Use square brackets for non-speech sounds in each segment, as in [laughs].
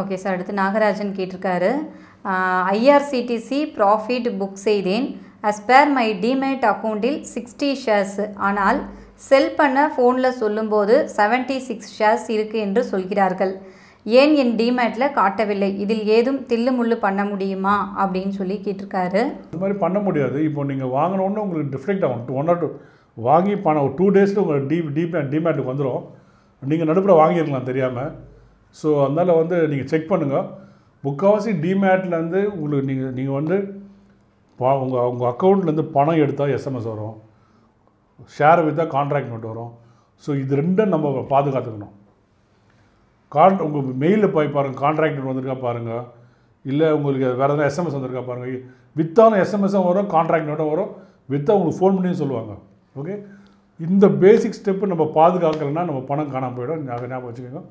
okay sir அடுத்து நாகராஜன் கேட்டிருக்காரு ஐஆர்சிடிசி ப்ராஃபிட் புக் செய்தேன் அஸ் பேர் மை டிமேட் அக்கௌண்ட்டில் சிக்ஸ்டி ஷேர்ஸ் ஆனால் செல் பண்ண ஃபோனில் சொல்லும்போது செவன்ட்டி சிக்ஸ் ஷேர்ஸ் இருக்குது என்று சொல்கிறார்கள் ஏன் என் டிமேட்டில் காட்டவில்லை இதில் ஏதும் தில்லு முள்ளு பண்ண முடியுமா அப்படின்னு சொல்லி கேட்டிருக்காரு இது மாதிரி பண்ண முடியாது இப்போ நீங்கள் வாங்கினோன்னு உங்களுக்கு டிஃப்ளெக்ட் ஆகும் டூ ஒன் ஆர் டூ வாங்கி பணம் ஒரு டூ டேஸில் உங்கள் டி டிபே டிமேட்டுக்கு வந்துடும் நீங்கள் நடுப்புற வாங்கிடலாம் தெரியாமல் ஸோ அதனால் வந்து நீங்கள் செக் பண்ணுங்கள் முக்கால்வாசி டிமேட்லேருந்து உங்களுக்கு நீங்கள் நீங்கள் வந்து பா உங்கள் உங்கள் அக்கௌண்ட்லேருந்து பணம் எடுத்தால் எஸ்எம்எஸ் வரும் ஷேர் விற்றா கான்ட்ராக்ட் நோட் வரும் ஸோ இது ரெண்டும் நம்ம பாதுகாத்துக்கணும் கான் உங்கள் மெயிலில் போய் பாருங்கள் கான்ட்ராக்ட் நோட் வந்திருக்கா பாருங்கள் இல்லை உங்களுக்கு வேறு எதாவது எஸ்எம்எஸ் வந்திருக்கா பாருங்கள் வித்தான எஸ்எம்எஸும் வரும் கான்ட்ராக்ட் நோட்டும் வரும் வித்தா உங்களுக்கு ஃபோன் பண்ணி சொல்லுவாங்க ஓகே இந்த பேசிக் ஸ்டெப்பு நம்ம பாதுகாக்கலைன்னா நம்ம பணம் காணாமல் போயிடும் ஞாபகம் வச்சுக்கோங்க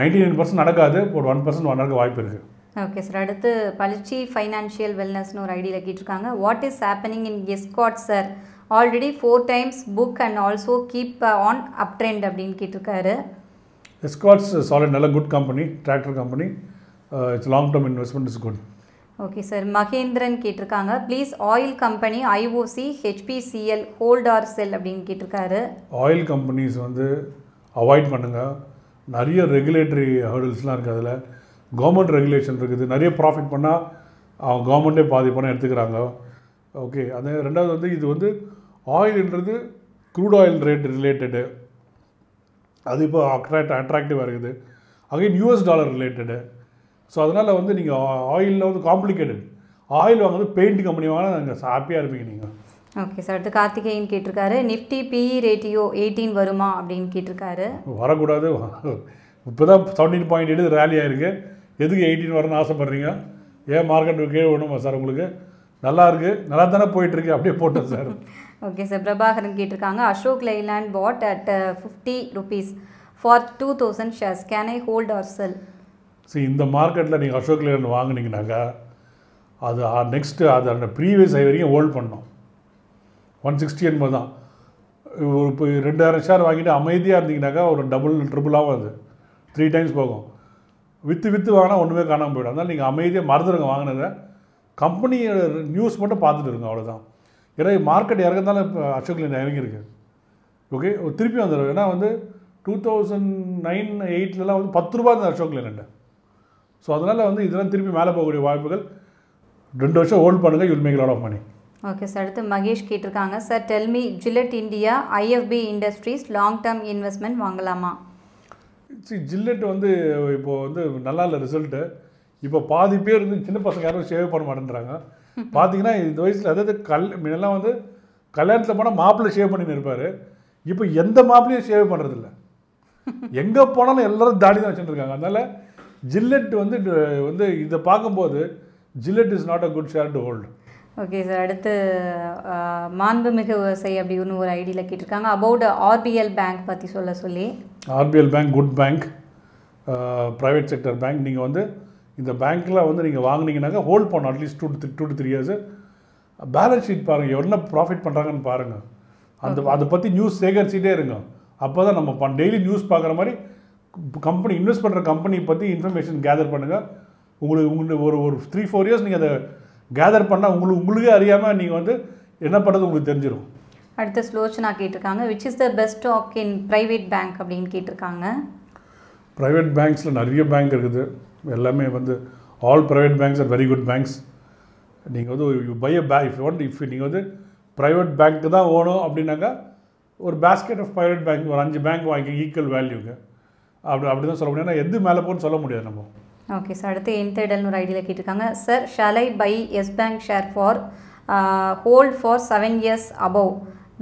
நைன்டி நைன் பர்சன்ட் நடக்காது ஒரு ஒன் பர்சன்ட் நடக்க வாய்ப்பு இருக்குது ஓகே சார் அடுத்து பளிச்சி ஃபைனான்ஷியல் வெல்னஸ்னு ஒரு ஐடியில் கேட்டிருக்காங்க what is happening in Escort sir already four times book and also keep on up trend அப்படின்னு கேட்டிருக்காரு எஸ்காட்ஸ் சாலிட் நல்ல good company tractor company it's long term investment is good okay sir Mahendran கேட்டிருக்காங்க please oil company IOC HPCL holder sell அப்படின்னு கேட்டிருக்காரு oil companies வந்து avoid பண்ணுங்கள் நிறைய regulatory ஹோடல்ஸ்லாம் இருக்குது அதில் கவர்மெண்ட் ரெகுலேஷன் இருக்குது நிறைய ப்ராஃபிட் பண்ணால் அவங்க கவர்மெண்ட்டே பாதி பணம் எடுத்துக்கிறாங்க ஓகே அந்த ரெண்டாவது வந்து இது வந்து ஆயில்ன்றது க்ரூட் ஆயில் ரேட் ரிலேட்டடு அது இப்போ அட்ராக்ட் அட்ராக்டிவாக இருக்குது again US dollar related so அதனால் வந்து நீங்கள் ஆயிலில் வந்து காம்ப்ளிகேட்டட் ஆயில் வாங்குறது பெயிண்ட் கம்பெனி வாங்கினா நாங்கள் ஹாப்பியாக இருப்பீங்க நீங்கள் ஓகே சார் அடுத்து கார்த்திகேயன் கேட்டிருக்காரு நிஃப்டி பிஇ ரேட்டியோ எயிட்டீன் வருமா அப்படின்னு கேட்டிருக்காரு வரக்கூடாது இப்போ தான் செவன்டீன் பாயிண்ட் எடுத்து ரேலி ஆகிருக்கு எதுக்கு எயிட்டீன் வரணும்னு ஆசைப்பட்றீங்க ஏன் மார்க்கெட் கீழே வேணுமா சார் உங்களுக்கு நல்லா இருக்குது நல்லா தானே போயிட்டுருக்கு அப்படியே போட்டோம் சார் ஓகே சார் பிரபாகரன் கேட்டிருக்காங்க Ashok Leyland bought at fifty rupees for two thousand shares can I hold or sell சரி இந்த மார்க்கெட்டில் நீங்கள் அசோக் லைலாண்ட் வாங்கினீங்கனாக்கா அது நெக்ஸ்ட்டு uh, அது அந்த ப்ரீவியஸ் ஐ வரைக்கும் ஹோல்ட் பண்ணோம் ஒன் சிக்ஸ்டி என்பது தான் ஒரு இப்போ ரெண்டாயிரம் ஷேர் வாங்கிட்டு அமைதியாக இருந்தீங்கன்னாக்கா ஒரு டபுள் ட்ரிபிளாகவும் அது த்ரீ டைம்ஸ் போகும் விற்று விற்று வாங்கினா ஒன்றுமே காணாமல் போயிடும் அதனால் நீங்கள் அமைதியாக மறந்துடுங்க வாங்கினத கம்பெனியோட நியூஸ் மட்டும் பார்த்துட்டு இருங்க அவ்வளோதான் ஏன்னா மார்க்கெட் இறங்குறதால இப்போ அசோக் லைன் இறங்கியிருக்கு ஓகே திருப்பி வந்துடும் ஏன்னா வந்து டூ தௌசண்ட் நைன் எயிட்லலாம் வந்து பத்து ரூபா இருந்தது அசோக் லைலண்டு ஸோ அதனால் வந்து இதெல்லாம் திருப்பி மேலே போகக்கூடிய வாய்ப்புகள் ரெண்டு வருஷம் ஹோல்ட் பண்ணுங்கள் you'll make lot of money okay sir அடுத்து மகேஷ் கேட்டிருக்காங்க sir tell me Gillette India IFB industries long term investment வாங்கலாமா சரி ஜில்லட் வந்து இப்போது வந்து நல்லா இல்லை ரிசல்ட்டு இப்போ பாதி பேர் வந்து சின்ன பசங்க யாரும் சேவ் பண்ண மாட்டேன்றாங்க [laughs] பார்த்தீங்கன்னா இந்த வயசில் அதாவது கல் முன்னெல்லாம் வந்து கல்யாணத்தில் போனால் மாப்பிள்ளை சேவ் பண்ணின்னு இருப்பார் இப்போ எந்த மாப்பிள்ளையும் சேவ் பண்ணுறதில்ல [laughs] எங்கே போனாலும் எல்லோரும் தாடி தான் வச்சுட்டுருக்காங்க அதனால் ஜில்லட் வந்து வந்து இதை பார்க்கும்போது Gillette is not a good share to hold okay sir அடுத்து மாண்புமிகு அப்படி அப்படின்னு ஒரு ஐடியில் கேட்டிருக்காங்க அபவுட் ஆர்பிஎல் பேங்க் பற்றி சொல்ல சொல்லி RBL bank good bank private sector bank நீங்கள் வந்து இந்த பேங்க்கில் வந்து நீங்கள் வாங்கினீங்கன்னாக்கா ஹோல்ட் பண்ணணும் at least two two two to three years balance sheet பாருங்கள் என்ன ப்ராஃபிட் பண்ணுறாங்கன்னு பாருங்கள் அந்த அதை பற்றி நியூஸ் சேகரிச்சுட்டே இருங்க அப்போ தான் நம்ம பண் டெய்லி நியூஸ் பார்க்குற மாதிரி கம்பெனி இன்வெஸ்ட் பண்ணுற கம்பெனி பற்றி இன்ஃபர்மேஷன் கேதர் பண்ணுங்கள் உங்களுக்கு உங்களுக்கு ஒரு ஒரு த்ரீ ஃபோர் இயர்ஸ் நீங்கள் அதை கேதர் பண்ணால் உங்களுக்கு உங்களுக்கே அறியாமல் நீங்கள் வந்து என்ன பண்ணுறது உங்களுக்கு தெரிஞ்சிடும் அடுத்த ஸ்லோச்சனாக கேட்டிருக்காங்க which is the best of in private bank அப்படின்னு கேட்டிருக்காங்க ப்ரைவேட் பேங்க்ஸில் நிறைய பேங்க் இருக்குது எல்லாமே வந்து all private banks are very good banks நீங்கள் வந்து you buy a pay if want if நீங்கள் வந்து ப்ரைவேட் பேங்க்கு தான் ஓணும் அப்படின்னாக்கா ஒரு பேஸ்கெட் ஆஃப் ப்ரைவேட் பேங்க் ஒரு அஞ்சு பேங்க் வாங்கிக்கிங்க ஈக்குவல் வேல்யூங்க அப்படி அப்படி தான் சொல்ல முடியும் ஏன்னா எது மேலே போகணும்னு சொல்ல முடியாது நம்ம ஓகே சார் அடுத்து என் தேடல்னு ஒரு ஐடியில் கேட்டிருக்காங்க sir shall I buy Yes bank share for hold for seven years above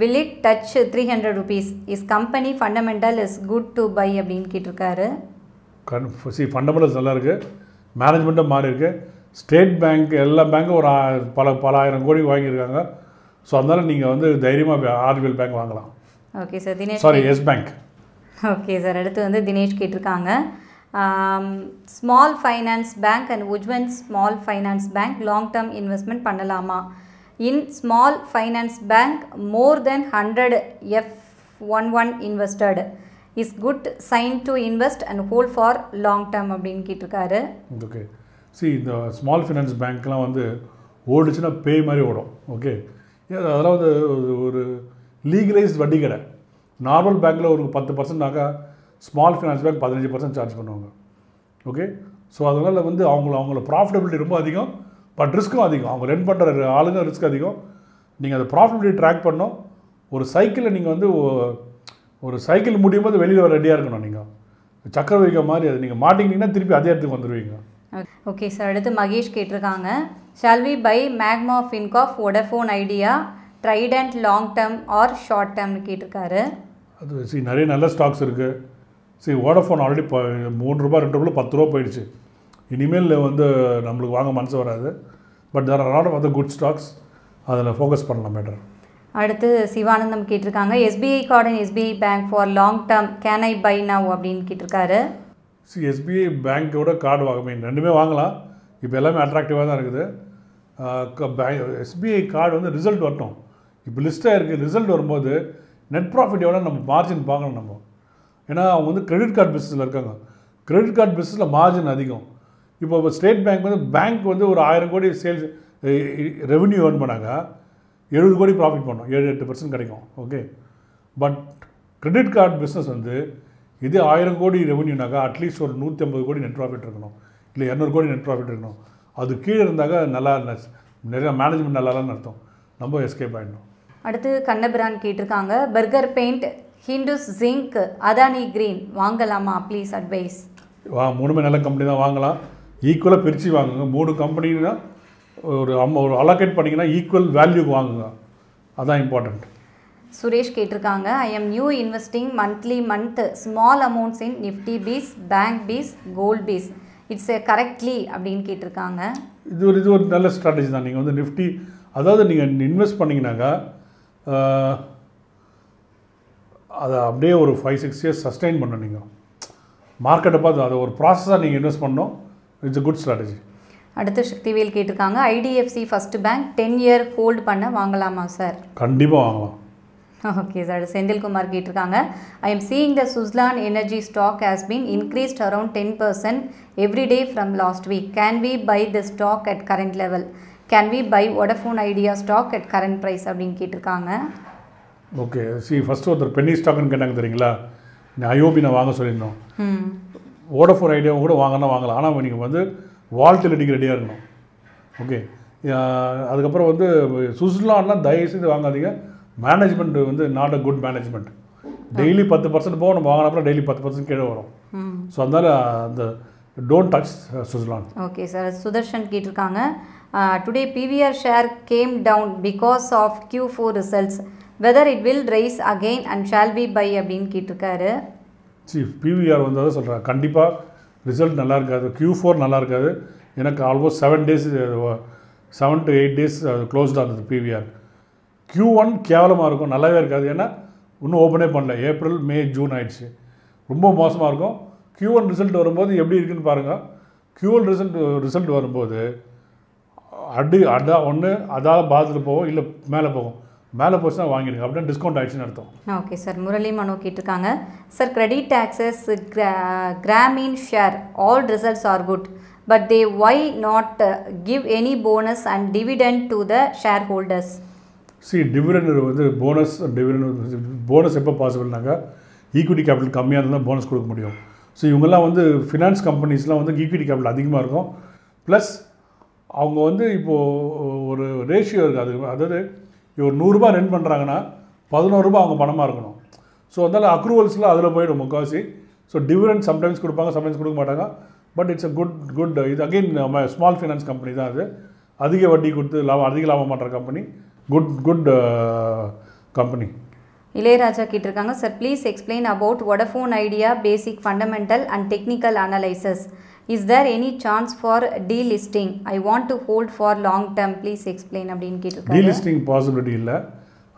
will it touch three hundred rupees is company fundamental is good to buy அப்படின்னு கேட்டிருக்காரு கன் சி ஃபண்டமெண்டல்ஸ் நல்லா இருக்குது மேனேஜ்மெண்ட்டும் மாறி இருக்கு ஸ்டேட் பேங்க் எல்லா பேங்க்கும் ஒரு பல பல ஆயிரம் கோடி வாங்கியிருக்காங்க ஸோ அதனால் நீங்கள் வந்து தைரியமாக ஆர்பிஎல் பேங்க் வாங்கலாம் okay sir Dinesh sorry Yes bank okay sir அடுத்து வந்து தினேஷ் கேட்டிருக்காங்க small finance bank and Ujjivan small finance bank long term investment பண்ணலாமா in small finance bank more then hundred F one one invested is good sign to invest and hold for long term அப்படின்னு கேட்டிருக்காரு okay see இந்த small finance பேங்க்லாம் வந்து ஓடுச்சுன்னா பேய் மாதிரி ஓடும் ஓகே அதெல்லாம் வந்து ஒரு லீகலைஸ்ட் வட்டி கடை நார்மல் பேங்க்கில் ஒரு பத்து பர்சன்ட்னாக்கா ஸ்மால் ஃபினான்ஸ் பேங்க் பதினஞ்சு பர்சன்ட் சார்ஜ் பண்ணுவாங்க ஓகே ஸோ அதனால் வந்து அவங்கள அவங்கள ப்ராஃபிட்டபிலிட்டி ரொம்ப அதிகம் பட் ரிஸ்க்கும் அதிகம் அவங்க ரென் பண்ணுற ஆளுங்க ரிஸ்க் அதிகம் நீங்கள் அந்த ப்ராஃபிட்டபிலிட்டி ட்ராக் பண்ணோம் ஒரு சைக்கிளை நீங்கள் வந்து ஒரு சைக்கிள் முடியும் போது வெளியில் வர ரெடியாக இருக்கணும் நீங்கள் சக்கர வைக்க மாதிரி அது நீங்கள் மாட்டிங்கன்னா திருப்பி அதே இடத்துக்கு வந்துடுவீங்க ஓகே சார் அடுத்து மகேஷ் கேட்டிருக்காங்க shall we buy Magma Fincorp Vodafone Idea Trident long term or short டேர்ம்னு கேட்டிருக்காரு அது நிறைய நல்ல ஸ்டாக்ஸ் இருக்குது சரி ஓடஃபோன் ஆல்ரெடி இப்போ மூணு ரூபா ரெண்டு ரூபா பத்து ரூபா போயிடுச்சு இனிமேல் வந்து நம்மளுக்கு வாங்க மனசு வராது but there are not of good stocks அதில் ஃபோக்கஸ் பண்ணலாம் மேடம் அடுத்து சிவானந்தம் கேட்டிருக்காங்க SBI card and SBI bank for long term can I buy now அப்படின்னு கேட்டிருக்காரு சி எஸ்பிஐ பேங்க்கோட கார்டு வாங்க மீன் ரெண்டுமே வாங்கலாம் இப்போ எல்லாமே அட்ராக்டிவாக தான் இருக்குது எஸ்பிஐ கார்டு வந்து ரிசல்ட் வரட்டும் இப்போ லிஸ்ட்டாக இருக்குது ரிசல்ட் வரும்போது நெட் ப்ராஃபிட் எவ்வளோ நம்ம மார்ஜின் பார்க்கணும் நம்ம ஏன்னா அவங்க வந்து கிரெடிட் கார்டு பிஸ்னஸில் இருக்காங்க கிரெடிட் கார்டு பிஸ்னஸில் மார்ஜின் அதிகம் இப்போ ஸ்டேட் பேங்க் வந்து பேங்க் வந்து ஒரு ஆயிரம் கோடி சேல்ஸ் ரெவன்யூ ஏர்ன் பண்ணாங்க எழுபது கோடி ப்ராஃபிட் பண்ணோம் ஏழு எட்டு பர்சன்ட் கிடைக்கும் okay but credit card business வந்து இதே ஆயிரம் கோடி ரெவன்யூனாக்கா அட்லீஸ்ட் ஒரு நூற்றி ஐம்பது கோடி நெட் ப்ராஃபிட் இருக்கணும் இல்லை இரநூறு கோடி நெட் ப்ராஃபிட் இருக்கணும் அது கீழே இருந்தாக்க நல்லா நிறைய மேனேஜ்மெண்ட் நல்லா இல்லைன்னு அர்த்தம் நம்ம எஸ்கேப் ஆகிடணும் அடுத்து கண்ணபிரான் கேட்டிருக்காங்க Berger paint Hindustan zinc Adani green வாங்கலாமா ப்ளீஸ் அட்வைஸ் வா மூணுமே நல்ல கம்பெனி தான் வாங்கலாம் ஈக்குவலாக பிரித்து வாங்குங்க மூணு கம்பெனினா ஒரு அம்மா ஒரு அலோகேட் பண்ணிங்கன்னா ஈக்குவல் வேல்யூக்கு வாங்குங்க அதான் இம்பார்ட்டண்ட் சுரேஷ் கேட்டிருக்காங்க I am new investing monthly month small amounts in Nifty BeES bank BeES gold BeES it's a correctly அப்படின்னு கேட்டிருக்காங்க இது ஒரு இது ஒரு நல்ல ஸ்ட்ராட்டஜி தான் நீங்கள் வந்து நிஃப்டி அதாவது நீங்கள் இன்வெஸ்ட் பண்ணிங்கனாக்கா அதை அப்படியே ஒரு ஃபைவ் சிக்ஸ் இயர்ஸ் சஸ்டெயின் பண்ணும் நீங்கள் மார்க்கெட்டை பார்த்து அதை ஒரு ப்ராசஸாக நீங்கள் இன்வெஸ்ட் பண்ணோம் இட்ஸ் அ குட் ஸ்ட்ராட்டஜி அடுத்த சக்திவேல் கேட்டிருக்காங்க IDFC first bank ten year hold பண்ண வாங்கலாமா சார் கண்டிப்பாக வாங்கலாம் ஓகே சார் செந்தில்குமார் கேட்டிருக்காங்க I am seeing the Suzlon energy stock has been increased around ten percent every day from last week can we buy the stock at current level can we buy Vodafone Idea stock at current price அப்படின்னு கேட்டிருக்காங்க okay see first ஒருத்தர் penny ஸ்டாக்னு கேட்டாங்க தெரியுங்களா IOB நான் வாங்க சொல்லியிருந்தோம் ஓடஃபோர் ஐடியாவும் கூட வாங்கினா வாங்கலாம் ஆனால் நீங்கள் வந்து நீங்கள் ரெடியாக இருக்கணும் ஓகே அதுக்கப்புறம் வந்து சுவிட்சர்லாண்ட்லாம் தயவுசெய்து வாங்காதீங்க மேனேஜ்மெண்ட் வந்து not a good management daily பத்து பர்சன்ட் போக நம்ம வாங்கின டெய்லி பத்து பர்சன்ட் கீழே வரும் ஸோ அதனால் அந்த don't touch Switzerland okay sir Sudarshan கேட்டிருக்காங்க today PVR share came down because of Q four results whether it will rise again and shall be buy அப்படின்னு கேட்டிருக்காரு சி பிவிஆர் வந்து அதை சொல்கிறாங்க கண்டிப்பாக ரிசல்ட் நல்லா இருக்காது க்யூ ஃபோர் நல்லா இருக்காது எனக்கு almost seven days seven to eight days அது க்ளோஸ்டாக இருந்தது பிவிஆர் க்யூ ஒன் கேவலமாக இருக்கும் நல்லாவே இருக்காது ஏன்னா இன்னும் ஓப்பனே பண்ணல ஏப்ரல் மே ஜூன் ஆயிடுச்சு ரொம்ப மோசமாக இருக்கும் க்யூ ஒன் ரிசல்ட் வரும்போது எப்படி இருக்குன்னு பாருங்கள் க்யூ ஒன் ரிசல்ட் ரிசல்ட் வரும்போது அடு அடா ஒன்று அதால் பாதில் போகும் இல்லை மேலே போகும் மேலே போச்சுன்னா வாங்கிடுங்க அப்படின்னு டிஸ்கவுண்ட் ஆயிடுச்சுன்னு அர்த்தம் ஓகே சார் முரளி மனு கேட்டிருக்காங்க sir credit access Grameen share all results are good but they why not give any bonus and dividend to the share holders see dividend வந்து போனஸ் டிவிடன் போனஸ் எப்போ பாசிபிள்னாங்க ஈக்விட்டி கேபிட்டல் கம்மியாக இருந்தால் bonus கொடுக்க முடியும் so இவங்கெல்லாம் வந்து ஃபினான்ஸ் கம்பெனிஸ்லாம் வந்து ஈக்விட்டி கேபிடல் அதிகமாக இருக்கும் ப்ளஸ் அவங்க வந்து இப்போது ஒரு ரேஷியோ இருக்குது அது அதாவது ஒரு நூறுரூபா ரென் பண்ணுறாங்கன்னா பதினோருபா அவங்க பணமாக இருக்கணும் ஸோ அதனால் அக்ரூவல்ஸில் அதில் போயிடும் முக்கால்வாசி ஸோ டிவிடன் சம்டைம்ஸ் கொடுப்பாங்க சம்டைம்ஸ் கொடுக்க மாட்டாங்க but it's a good good இது அகெயின் நம்ம ஸ்மால் ஃபினான்ஸ் கம்பெனி தான் அது அதிக வட்டி கொடுத்து லாபம் அதிக லாபம் பண்ணுற company good good company Ilaiyaraaja கேட்டிருக்காங்க sir please explain about Vodafone Idea basic fundamental and technical analysis is there any chance for delisting I want to hold for long term please explain அப்படின்னு delisting possibility இல்லை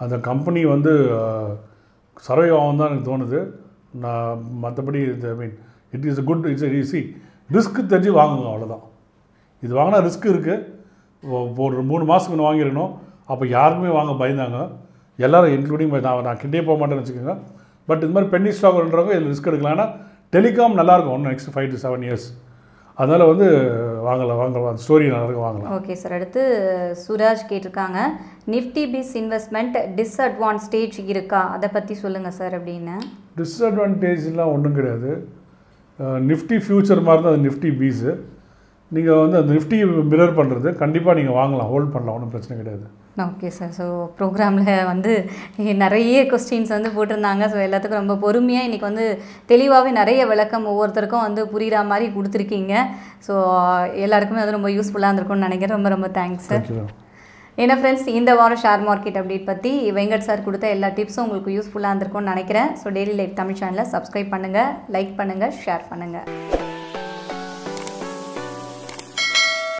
அந்த company வந்து survey ஆகும் தான் எனக்கு தோணுது நான் மற்றபடி I mean it is good it's easy risk தெரிஞ்சு வாங்குங்க அவ்வளோதான் இது வாங்கினா ரிஸ்க் இருக்குது ஒரு மூணு மாதத்துக்கு வாங்கிருக்கணும் வாங்கியிருக்கணும் அப்போ யாருமே வாங்க பயந்தாங்க எல்லோரும் இன்க்ளூடிங் நான் நான் கிட்டே போக மாட்டேன்னு வச்சுக்கோங்க பட் இது மாதிரி பென்னி ஸ்டாக் இதில் ரிஸ்க் எடுக்கலாம் ஏன்னா டெலிகாம் நல்லாயிருக்கும் ஒன்று next five to seven years அதனால் வந்து வாங்கலாம் வாங்கலாம் ஸ்டோரி நல்லா இருக்கும் வாங்கலாம் ஓகே சார் அடுத்து சுராஜ் கேட்டிருக்காங்க நிஃப்டி பிஸ் இன்வெஸ்ட்மெண்ட் டிஸ்அட்வான்டேஜ் இருக்கா அதை பற்றி சொல்லுங்கள் சார் அப்படின்னு டிஸ்அட்வான்டேஜ்லாம் ஒன்றும் கிடையாது நிஃப்டி ஃபியூச்சர் மாதிரி தான் அது நிஃப்டி பீஸு நீங்கள் வந்து அந்த நிஃப்டி மிரர் பண்ணுறது கண்டிப்பாக நீங்கள் வாங்கலாம் ஹோல்ட் பண்ணலாம் ஒன்றும் பிரச்சனை கிடையாது ஓகே சார் ஸோ ப்ரோக்ராமில் வந்து நிறைய கொஸ்டின்ஸ் வந்து போட்டிருந்தாங்க ஸோ எல்லாத்துக்கும் ரொம்ப பொறுமையாக இன்றைக்கி வந்து தெளிவாகவே நிறைய விளக்கம் ஒவ்வொருத்தருக்கும் வந்து புரிகிற மாதிரி கொடுத்துருக்கீங்க ஸோ எல்லாருக்குமே அது ரொம்ப யூஸ்ஃபுல்லாக இருந்திருக்கும்னு நினைக்கிறேன் ரொம்ப ரொம்ப தேங்க்ஸ் சார் ஏன்னா ஃப்ரெண்ட்ஸ் இந்த வாரம் ஷேர் மார்க்கெட் அப்டேட் பற்றி வெங்கட் சார் கொடுத்த எல்லா டிப்ஸும் உங்களுக்கு யூஸ்ஃபுல்லாக இருந்திருக்கும்னு நினைக்கிறேன் ஸோ டெய்லி லைஃப் தமிழ் சேனலை சப்ஸ்கிரைப் பண்ணுங்கள் லைக் பண்ணுங்கள் ஷேர் பண்ணுங்கள்